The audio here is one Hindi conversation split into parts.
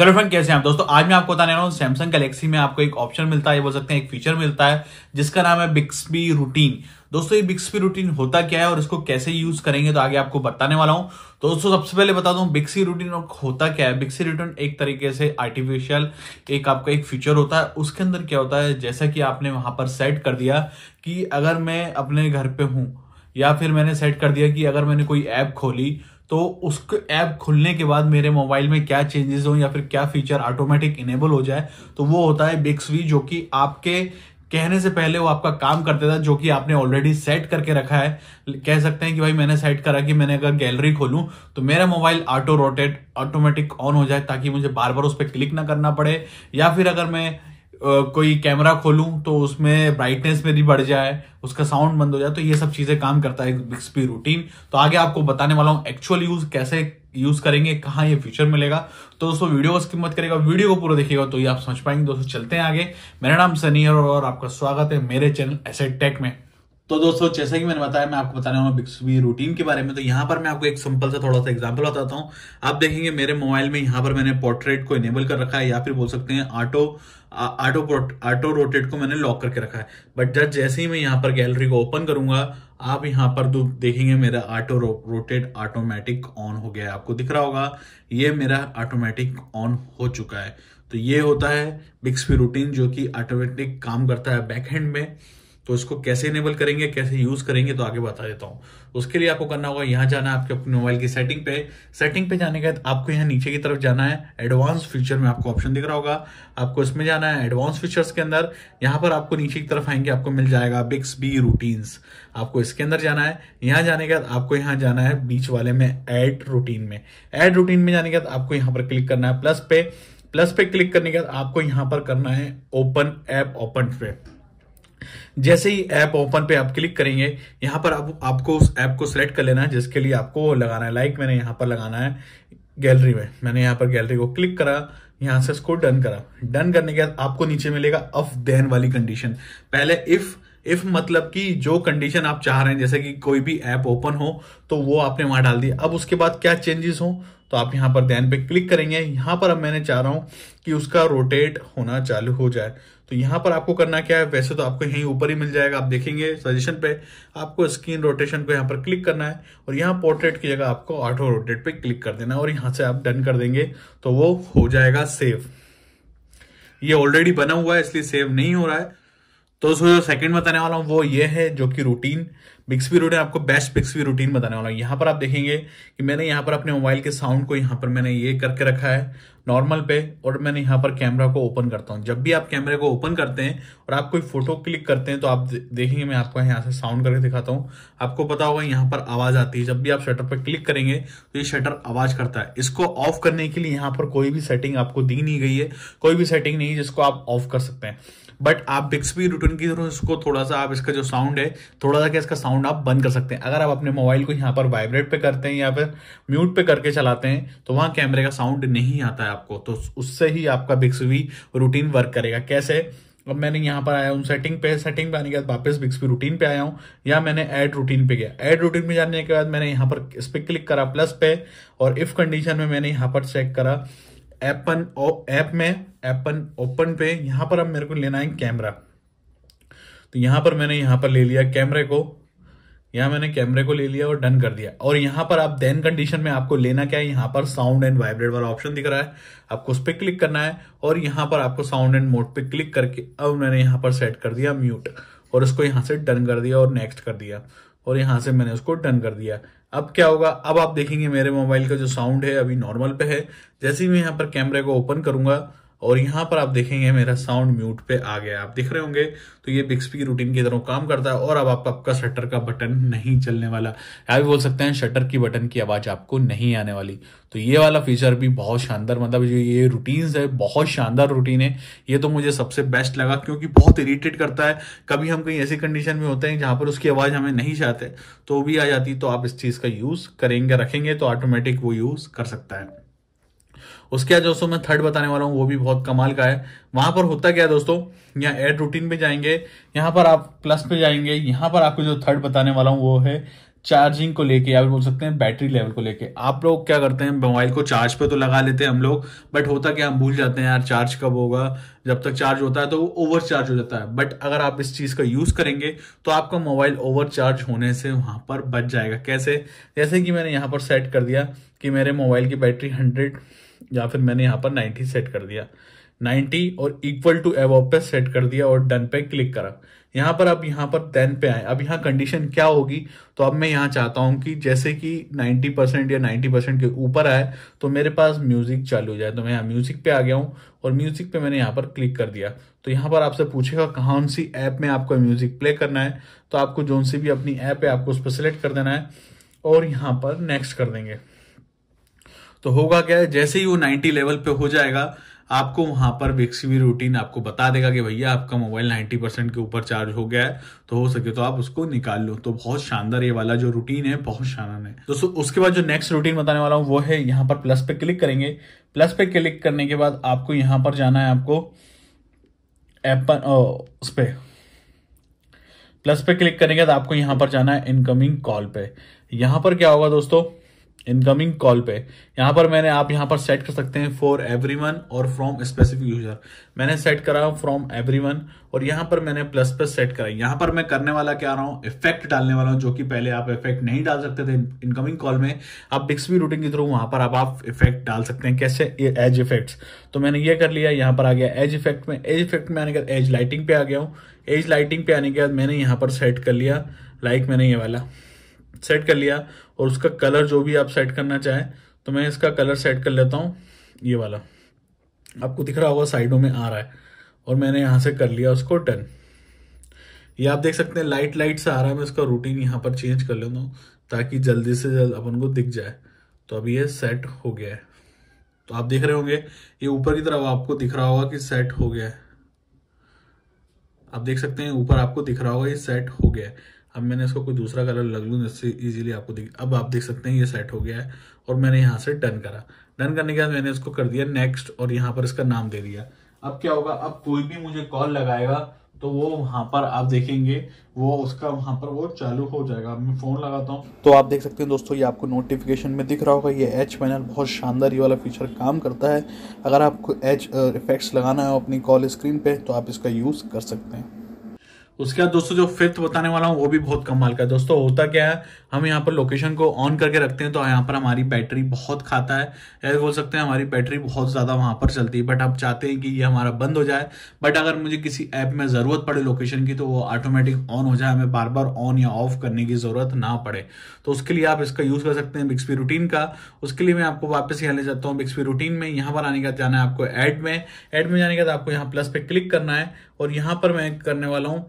हेलो फ्रेंड कैसे हैं आप दोस्तों आज मैं आपको बताने रहा हूँ सैमसंग गैलेक्सी में आपको एक ऑप्शन मिलता है बोल सकते हैं एक फीचर मिलता है जिसका नाम है बिक्सबी रूटीन दोस्तों ये बिक्सबी रूटीन होता क्या है और इसको कैसे यूज करेंगे तो आगे आपको बताने वाला हूँ तो दोस्तों सबसे पहले बता दूं बिक्सी रूटीन होता क्या है बिक्सी रूटीन एक तरीके से आर्टिफिशियल एक आपका एक फीचर होता है उसके अंदर क्या होता है जैसा कि आपने वहां पर सेट कर दिया कि अगर मैं अपने घर पे हूँ या फिर मैंने सेट कर दिया कि अगर मैंने कोई ऐप खोली तो उसके ऐप खुलने के बाद मेरे मोबाइल में क्या चेंजेस हो या फिर क्या फीचर ऑटोमेटिक इनेबल हो जाए तो वो होता है बिक्सवी जो कि आपके कहने से पहले वो आपका काम करता था जो कि आपने ऑलरेडी सेट करके रखा है कह सकते हैं कि भाई मैंने सेट करा कि मैंने अगर गैलरी खोलूं तो मेरा mobile auto rotate automatic on हो जाए ताकि मुझे बार बार उस पर क्लिक ना करना पड़े या फिर अगर मैं कोई कैमरा खोलूं तो उसमें ब्राइटनेस मेरी बढ़ जाए उसका साउंड बंद हो जाए तो ये सब चीजें काम करता है बिक्सपी रूटीन तो आगे आपको बताने वाला हूँ एक्चुअल यूज कैसे यूज करेंगे कहाँ ये फीचर मिलेगा तो दोस्तों वीडियो उसकी मत करेगा वीडियो को पूरा देखिएगा तो ये आप समझ पाएंगे दोस्तों चलते हैं आगे मेरा नाम सनी और आपका स्वागत है मेरे चैनल एसेट टेक में तो दोस्तों जैसा कि मैंने बताया मैं आपको बताने वाला हूँ बिक्सबी रूटीन के बारे में तो यहाँ पर मैं आपको एक सिंपल सा थोड़ा सा एग्जांपल बताता हूँ आप देखेंगे मेरे मोबाइल में यहाँ पर मैंने पोर्ट्रेट को इनेबल कर रखा है या फिर बोल सकते हैं ऑटो ऑटो ऑटो रोटेट को मैंने लॉक करके रखा है बट जस्ट जैसे ही मैं यहाँ पर गैलरी को ओपन करूंगा आप यहाँ पर देखेंगे मेरा ऑटो रोटेट ऑटोमेटिक ऑन हो गया है आपको दिख रहा होगा ये मेरा ऑटोमेटिक ऑन हो चुका है तो ये होता है बिक्सवी रूटीन जो कि ऑटोमेटिक काम करता है बैकहेंड में तो इसको कैसे इनेबल करेंगे कैसे यूज करेंगे तो आगे बता देता हूँ उसके लिए आपको करना होगा यहाँ जाना है आपके अपने मोबाइल की सेटिंग पे सेटिंग पे जाने के बाद आपको यहाँ नीचे की तरफ जाना है एडवांस फीचर में आपको ऑप्शन दिख रहा होगा आपको इसमें जाना है एडवांस फीचर्स के अंदर यहाँ पर आपको नीचे की तरफ आएंगे आपको मिल जाएगा बिक्स बी रूटीन्स आपको इसके अंदर जाना है यहाँ जाने के बाद आपको यहाँ जाना है बीच वाले में एड रूटीन में एड रूटीन में जाने के बाद आपको यहाँ पर क्लिक करना है प्लस पे प्लस पे क्लिक करने के बाद आपको यहाँ पर करना है ओपन एप ओपन पे जैसे ही ऐप ओपन पे आप क्लिक करेंगे यहां पर आप, आपको उस ऐप को सिलेक्ट कर लेना है जिसके लिए आपको लगाना है लाइक मैंने यहां पर लगाना है गैलरी में मैंने यहां पर गैलरी को क्लिक करा यहां से इसको डन करा डन करने के बाद आपको नीचे मिलेगा अफ देन वाली कंडीशन पहले इफ़ इफ मतलब कि जो कंडीशन आप चाह रहे हैं जैसे कि कोई भी ऐप ओपन हो तो वो आपने वहां डाल दिया अब उसके बाद क्या चेंजेस हो तो आप यहां पर देन पे क्लिक करेंगे यहां पर अब मैंने चाह रहा हूं कि उसका रोटेट होना चालू हो जाए तो यहां पर आपको करना क्या है वैसे तो आपको यहीं ऊपर ही मिल जाएगा आप देखेंगे सजेशन पे आपको स्क्रीन रोटेशन को यहां पर क्लिक करना है और यहाँ पोर्ट्रेट की जगह आपको ऑटो रोटेट पे क्लिक कर देना है और यहां से आप डन कर देंगे तो वो हो जाएगा सेव ये ऑलरेडी बना हुआ है इसलिए सेव नहीं हो रहा है तो उसमें जो सेकंड बताने वाला हूँ वो ये है जो कि रूटीन बिक्सवी रूटीन आपको बेस्ट बिक्सवी रूटीन बताने वाला हूँ यहाँ पर आप देखेंगे कि मैंने यहां पर अपने मोबाइल के साउंड को यहां पर मैंने ये करके रखा है नॉर्मल पे और मैंने यहां पर कैमरा को ओपन करता हूं जब भी आप कैमरे को ओपन करते हैं और आप कोई फोटो क्लिक करते हैं तो आप देखेंगे मैं आपको यहाँ से साउंड करके दिखाता हूँ आपको पता होगा यहाँ पर आवाज़ आती है जब भी आप शटर पर क्लिक करेंगे तो ये शटर आवाज़ करता है इसको ऑफ करने के लिए यहाँ पर कोई भी सेटिंग आपको दी नहीं गई है कोई भी सेटिंग नहीं जिसको आप ऑफ कर सकते हैं बट आप बिक्सपी रिटर्न की तरह इसको थोड़ा सा आप इसका जो साउंड है थोड़ा सा क्या इसका साउंड आप बंद कर सकते हैं अगर आप अपने मोबाइल को यहाँ पर वाइब्रेट पे करते हैं या फिर म्यूट पे करके चलाते हैं तो वहाँ कैमरे का साउंड नहीं आता है आपको तो उससे ही आपका बिक्सवी रूटीन वर्क करेगा कैसे अब मैंने यहाँ पर आया हूँ सेटिंग पे सेटिंग पे आने के बाद वापस बिक्सवी रूटीन पे आया हूँ या मैंने ऐड रूटीन पे गया ऐड रूटीन में जाने के बाद मैंने यहाँ पर इस पर क्लिक करा प्लस पे और इफ कंडीशन में मैंने यहाँ पर चेक करा एपन ऐप में एपन ओपन पे यहां पर अब मेरे को लेना है कैमरा तो यहां पर मैंने यहां पर ले लिया कैमरे को यहां मैंने कैमरे को ले लिया और डन कर दिया और यहां पर आप देन कंडीशन में आपको लेना क्या है यहां पर साउंड एंड वाइब्रेट वाला ऑप्शन दिख रहा है आपको उस पर क्लिक करना है और यहां पर आपको साउंड एंड मोड पे क्लिक करके अब मैंने यहां पर सेट कर दिया म्यूट और उसको यहां से डन कर दिया और नेक्स्ट कर दिया और यहां से मैंने उसको डन कर दिया अब क्या होगा अब आप देखेंगे मेरे मोबाइल का जो साउंड है अभी नॉर्मल पे है जैसे ही मैं यहाँ पर कैमरे को ओपन करूंगा और यहाँ पर आप देखेंगे मेरा साउंड म्यूट पे आ गया आप देख रहे होंगे तो ये बिक्सपी की रूटीन की तरह काम करता है और अब आप आपका शटर का बटन नहीं चलने वाला आप भी बोल सकते हैं शटर की बटन की आवाज़ आपको नहीं आने वाली तो ये वाला फीचर भी बहुत शानदार मतलब जो ये रूटीन्स है बहुत शानदार रूटीन है ये तो मुझे सबसे बेस्ट लगा क्योंकि बहुत इरीटेट करता है कभी हम कहीं ऐसी कंडीशन में होते हैं जहाँ पर उसकी आवाज़ हमें नहीं चाहते तो भी आ जाती तो आप इस चीज़ का यूज़ करेंगे रखेंगे तो ऑटोमेटिक वो यूज़ कर सकता है उसके बाद दोस्तों मैं थर्ड बताने वाला हूँ वो भी बहुत कमाल का है वहां पर होता क्या है दोस्तों यहाँ एड रूटीन पे जाएंगे यहाँ पर आप प्लस पे जाएंगे यहाँ पर आपको जो थर्ड बताने वाला हूँ वो है चार्जिंग को लेके या बोल सकते हैं बैटरी लेवल को लेके आप लोग क्या करते हैं मोबाइल को चार्ज पे तो लगा लेते हैं हम लोग बट होता क्या हम भूल जाते हैं यार चार्ज कब होगा जब तक चार्ज होता है तो वो ओवर चार्ज हो जाता है बट अगर आप इस चीज़ का यूज़ करेंगे तो आपका मोबाइल ओवर चार्ज होने से वहां पर बच जाएगा कैसे जैसे कि मैंने यहाँ पर सेट कर दिया कि मेरे मोबाइल की बैटरी हंड्रेड या फिर मैंने यहाँ पर नाइन्टी सेट कर दिया नाइन्टी और इक्वल टू एव पे सेट कर दिया और डन पे क्लिक करा यहाँ पर अब यहाँ पर देन पे आए अब यहाँ कंडीशन क्या होगी तो अब मैं यहाँ चाहता हूँ कि जैसे कि 90 परसेंट या 90 परसेंट के ऊपर आए तो मेरे पास म्यूजिक चालू हो जाए तो मैं यहाँ म्यूजिक पे आ गया हूँ और म्यूजिक पे मैंने यहाँ पर क्लिक कर दिया तो यहाँ पर आपसे पूछेगा कौन सी ऐप में आपको म्यूजिक प्ले करना है तो आपको जोन सी भी अपनी ऐप है आपको उस पर सिलेक्ट कर देना है और यहाँ पर नेक्स्ट कर देंगे तो होगा क्या है जैसे ही वो 90 लेवल पे हो जाएगा आपको वहां पर वीक्सवी रूटीन आपको बता देगा कि भैया आपका मोबाइल 90 परसेंट के ऊपर चार्ज हो गया है तो हो सके तो आप उसको निकाल लो तो बहुत शानदार ये वाला जो रूटीन है बहुत शानदार है दोस्तों उसके बाद जो नेक्स्ट रूटीन बताने वाला हूँ वो है यहाँ पर प्लस पे क्लिक करेंगे प्लस पे क्लिक करने के बाद आपको यहां पर जाना है आपको एप उस पर प्लस पे क्लिक करने के बाद आपको यहां पर जाना है इनकमिंग कॉल पे यहां पर क्या होगा दोस्तों इनकमिंग कॉल पे यहां पर मैंने आप यहां पर सेट कर सकते हैं फॉर एवरीवन और फ्रॉम स्पेसिफिक यूजर मैंने सेट करा फ्रॉम एवरीवन और यहां पर मैंने प्लस प्लस सेट करा यहां पर मैं करने वाला क्या रहा हूँ इफेक्ट डालने वाला हूं जो कि पहले आप इफेक्ट नहीं डाल सकते थे इनकमिंग कॉल में आप बिक्सवी रूटिंग के थ्रू वहां पर आप, इफेक्ट डाल सकते हैं कैसे एज इफेक्ट तो मैंने ये कर लिया यहां पर आ गया एज इफेक्ट में एज इफेक्ट में आने के बाद एज लाइटिंग पे आ गया हूँ एज लाइटिंग पे आने के बाद मैंने यहां पर सेट कर लिया लाइक like मैंने ये वाला सेट कर लिया और उसका कलर जो भी आप सेट करना चाहें तो मैं इसका कलर सेट कर लेता हूँ ये वाला आपको दिख रहा होगा साइडों में आ रहा है और मैंने यहाँ से कर लिया उसको टर्न ये आप देख सकते हैं लाइट लाइट से आ रहा है मैं इसका रूटीन यहाँ पर चेंज कर लेता हूँ ताकि जल्दी से जल्द अपन को दिख जाए तो अब ये सेट हो गया है तो आप देख रहे होंगे ये ऊपर की तरफ आपको दिख रहा होगा कि सेट हो गया है आप देख सकते हैं ऊपर आपको दिख रहा होगा ये सेट हो गया है अब मैंने इसको कोई दूसरा कलर लग लूँ जिससे ईजिली आपको दिख अब आप देख सकते हैं ये सेट हो गया है और मैंने यहाँ से डन करा डन करने के बाद मैंने इसको कर दिया नेक्स्ट और यहाँ पर इसका नाम दे दिया अब क्या होगा अब कोई भी मुझे कॉल लगाएगा तो वो वहाँ पर आप देखेंगे वो उसका वहाँ पर वो चालू हो जाएगा मैं फ़ोन लगाता हूँ तो आप देख सकते हैं दोस्तों ये आपको नोटिफिकेशन में दिख रहा होगा ये एच पैनल बहुत शानदार ये वाला फीचर काम करता है अगर आपको एच इफ़ेक्ट्स लगाना है अपनी कॉल स्क्रीन पे तो आप इसका यूज़ कर सकते हैं उसके बाद दोस्तों जो फिफ्थ बताने वाला हूँ वो भी बहुत कमाल का है दोस्तों होता क्या है हम यहाँ पर लोकेशन को ऑन करके रखते हैं तो यहाँ पर हमारी बैटरी बहुत खाता है ऐसे बोल सकते हैं हमारी बैटरी बहुत ज़्यादा वहाँ पर चलती है बट आप चाहते हैं कि ये हमारा बंद हो जाए बट अगर मुझे किसी ऐप में ज़रूरत पड़े लोकेशन की तो वो ऑटोमेटिक ऑन हो जाए हमें बार बार ऑन या ऑफ करने की ज़रूरत ना पड़े तो उसके लिए आप इसका यूज़ कर सकते हैं बिक्सपी रूटीन का उसके लिए मैं आपको वापस यहाँ ले जाता हूँ बिक्सपी रूटीन में यहाँ पर आने का जाना है आपको ऐड में ऐड में जाने के बाद आपको यहाँ प्लस पे क्लिक करना है और यहाँ पर मैं करने वाला हूँ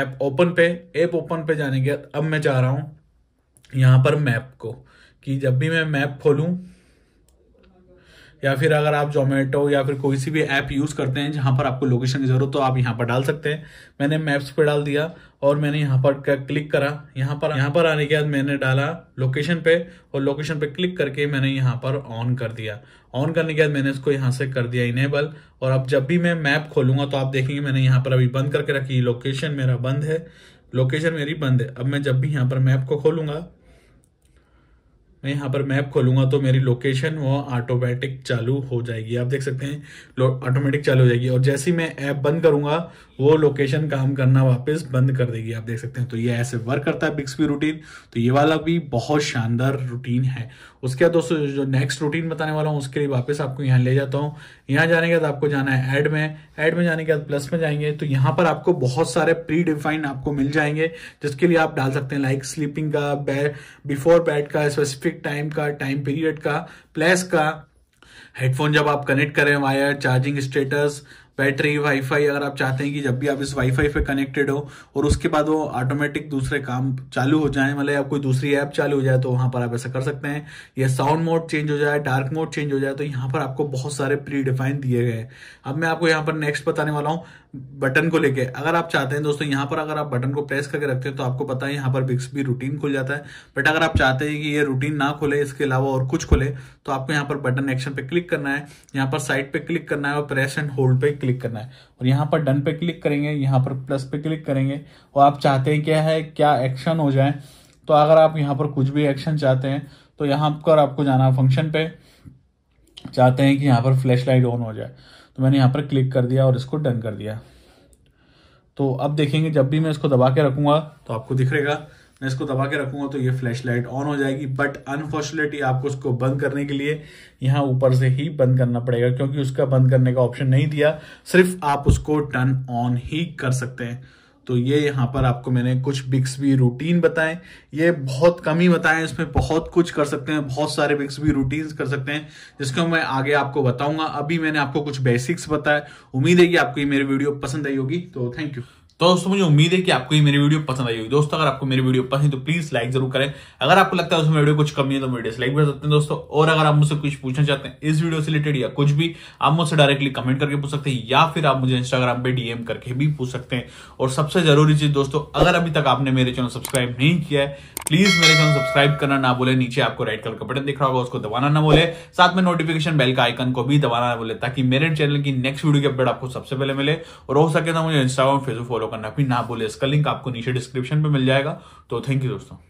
ऐप ओपन पे ऐप ओपन पे जाने के बाद अब मैं चाह रहा हूँ यहाँ पर मैप को कि जब भी मैं मैप खोलूँ या फिर अगर आप जोमेटो या फिर कोई सी भी ऐप यूज़ करते हैं जहाँ पर आपको लोकेशन की ज़रूरत हो तो आप यहाँ पर डाल सकते हैं मैंने मैप्स पे डाल दिया और मैंने यहाँ पर क्लिक करा यहाँ पर यहाँ पर आने के बाद मैंने डाला लोकेशन पे और लोकेशन पे क्लिक करके मैंने यहाँ पर ऑन कर दिया ऑन करने के बाद मैंने इसको यहाँ से कर दिया इनेबल और अब जब भी मैं मैप खोलूंगा तो आप देखेंगे मैंने यहाँ पर अभी बंद करके रखी लोकेशन मेरा बंद है लोकेशन मेरी बंद है अब मैं जब भी यहाँ पर मैप को खोलूंगा मैं यहाँ पर मैप खोलूंगा तो मेरी लोकेशन वो ऑटोमेटिक चालू हो जाएगी आप देख सकते हैं ऑटोमेटिक चालू हो जाएगी और जैसे ही मैं ऐप बंद करूंगा वो लोकेशन काम करना वापस बंद कर देगी आप देख सकते हैं तो ये ऐसे वर्क करता है बिक्सपी रूटीन तो ये वाला भी बहुत शानदार रूटीन है उसके बाद दोस्तों जो नेक्स्ट रूटीन बताने वाला हूँ उसके लिए वापस आपको यहाँ ले जाता हूँ यहाँ जाने के बाद आपको जाना है एड में एड में जाने के बाद प्लस में जाएंगे तो यहाँ पर आपको बहुत सारे प्री डिफाइंड आपको मिल जाएंगे जिसके लिए आप डाल सकते हैं लाइक स्लीपिंग का बिफोर बेड का स्पेसिफिक स्पेसिफिक टाइम का टाइम पीरियड का प्लेस का हेडफोन जब आप कनेक्ट करें wire charging status battery wifi अगर आप चाहते हैं कि जब भी आप इस वाईफाई पे कनेक्टेड हो और उसके बाद वो ऑटोमेटिक दूसरे काम चालू हो जाए मतलब या कोई दूसरी ऐप चालू हो जाए तो वहां पर आप ऐसा कर सकते हैं या साउंड मोड चेंज हो जाए डार्क मोड चेंज हो जाए तो यहाँ पर आपको बहुत सारे प्री डिफाइन दिए गए अब मैं आपको यहाँ पर नेक्स्ट बताने वाला हूँ बटन को लेके अगर आप चाहते हैं दोस्तों यहाँ पर अगर आप बटन को प्रेस करके रखते हैं तो आपको पता है यहाँ पर भी रूटीन खुल जाता है बट अगर आप चाहते हैं कि ये रूटीन ना खुले इसके अलावा और कुछ खुले तो आपको यहाँ पर बटन एक्शन पे क्लिक करना है यहाँ पर साइड पे क्लिक करना है और प्रेस एंड होल्ड पे क्लिक क्लिक करना है और यहाँ पर डन पे क्लिक करेंगे यहाँ पर प्लस पे क्लिक करेंगे और आप चाहते हैं क्या है क्या एक्शन हो जाए तो अगर आप यहाँ पर कुछ भी एक्शन चाहते हैं तो यहाँ पर आपको जाना फंक्शन पे चाहते हैं कि यहाँ पर फ्लैश लाइट ऑन हो जाए तो मैंने यहाँ पर क्लिक कर दिया और इसको डन कर दिया तो अब देखेंगे जब भी मैं इसको दबा के रखूंगा तो आपको दिख रहेगा मैं इसको दबा के रखूंगा तो ये फ्लैश लाइट ऑन हो जाएगी बट अनफॉर्चुनेटली आपको उसको बंद करने के लिए यहाँ ऊपर से ही बंद करना पड़ेगा क्योंकि उसका बंद करने का ऑप्शन नहीं दिया सिर्फ आप उसको टर्न ऑन ही कर सकते हैं तो ये यहाँ पर आपको मैंने कुछ बिक्स भी रूटीन बताएं ये बहुत कम ही बताएं इसमें बहुत कुछ कर सकते हैं बहुत सारे बिक्स भी रूटीन कर सकते हैं जिसको मैं आगे आपको बताऊंगा अभी मैंने आपको कुछ बेसिक्स बताया उम्मीद है कि आपको ये मेरी वीडियो पसंद आई होगी तो थैंक यू तो दोस्तों मुझे उम्मीद है कि आपको ये मेरी वीडियो पसंद आई होगी दोस्तों अगर आपको मेरी वीडियो पसंद है तो प्लीज लाइक जरूर करें अगर आपको लगता है उसमें वीडियो कुछ कमी है तो वीडियो लाइक कर सकते हैं दोस्तों और अगर आप मुझसे कुछ पूछना चाहते हैं इस वीडियो से रिलेटेड या कुछ भी आप मुझसे डायरेक्टली कमेंट करके पूछ सकते हैं या फिर आप मुझे इंस्टाग्राम पर डीएम करके भी पूछ सकते हैं और सबसे जरूरी चीज दोस्तों अगर अभी तक आपने मेरे चैनल सब्सक्राइब नहीं किया है प्लीज मेरे चैनल सब्सक्राइब करना ना बोले नीचे आपको राइट कलर का बटन दिख रहा होगा उसको दबाना ना बोले साथ में नोटिफिकेशन बेल का आइकन को भी दबाना ना बोले ताकि मेरे चैनल की नेक्स्ट वीडियो की अपडेट आपको सबसे पहले मिले और हो सके तो मुझे इंस्टाग्राम फेसबुक फॉलो करना कोई ना बोले इसका लिंक आपको नीचे डिस्क्रिप्शन में मिल जाएगा तो थैंक यू दोस्तों